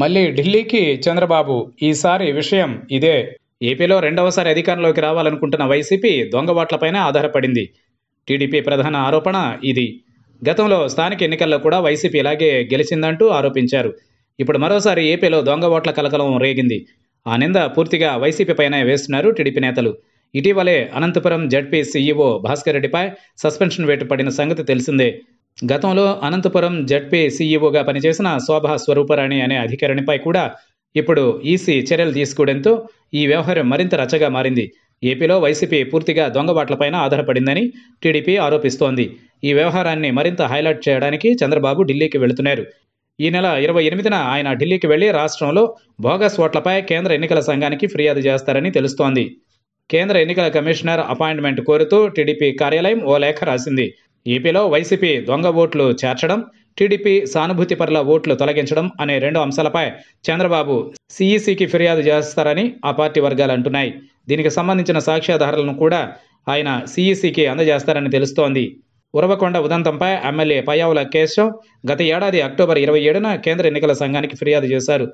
మళ్ళీ ఢిల్లీకి చంద్రబాబు ఈసారి విషయం ఇదే ఏపీలో రెండవసారి అధికారంలోకి రావాలనుకుంటున్న వైసీపీ దొంగవాట్లపైనే ఆధారపడింది టీడీపీ ప్రధాన ఆరోపణ ఇది గతంలో స్థానిక ఎన్నికల్లో కూడా వైసీపీ ఇలాగే గెలిచిందంటూ ఆరోపించారు ఇప్పుడు మరోసారి ఏపీలో దొంగ ఓట్ల కలకలం రేగింది ఆ నింద పూర్తిగా వైసీపీపైనే వేస్తున్నారు టీడీపీ నేతలు ఇటీవలే అనంతపురం జడ్పీ సీఈఓ భాస్కర్ రెడ్డిపై సస్పెన్షన్ వేటు పడిన సంగతి తెలిసిందే గతంలో అనంతపురం జడ్పీ సీఈఓగా పనిచేసిన శోభా స్వరూపరాణి అనే అధికారినిపై కూడా ఇప్పుడు ఈసీ చర్యలు తీసుకోవడంతో ఈ వ్యవహారం మరింత రచ్చగా మారింది ఏపీలో వైసీపీ పూర్తిగా దొంగబాట్లపైన ఆధారపడిందని టీడీపీ ఆరోపిస్తోంది ఈ వ్యవహారాన్ని మరింత హైలైట్ చేయడానికి చంద్రబాబు ఢిల్లీకి వెళుతున్నారు ఈ నెల ఇరవై ఎనిమిదిన ఆయన ఢిల్లీకి వెళ్లి రాష్ట్రంలో బోగస్ ఓట్లపై కేంద్ర ఎన్నికల సంఘానికి ఫిర్యాదు చేస్తారని తెలుస్తోంది కేంద్ర ఎన్నికల కమిషనర్ అపాయింట్మెంట్ కోరుతూ టీడీపీ కార్యాలయం ఓ లేఖ రాసింది ఏపీలో వైసీపీ దొంగ ఓట్లు చేర్చడం టీడీపీ సానుభూతి పరుల ఓట్లు తొలగించడం అనే రెండు అంశాలపై చంద్రబాబు సీఈసీకి ఫిర్యాదు చేస్తారని ఆ పార్టీ వర్గాలు అంటున్నాయి దీనికి సంబంధించిన సాక్ష్యాధారాలను కూడా ఆయన సీఈసీకి అందజేస్తారని తెలుస్తోంది ఉరవకొండ ఉదంతంపై ఎమ్మెల్యే పయ్యావుల కేశవ్ గత ఏడాది అక్టోబర్ ఇరవై ఏడున కేంద్ర ఎన్నికల సంఘానికి ఫిర్యాదు చేశారు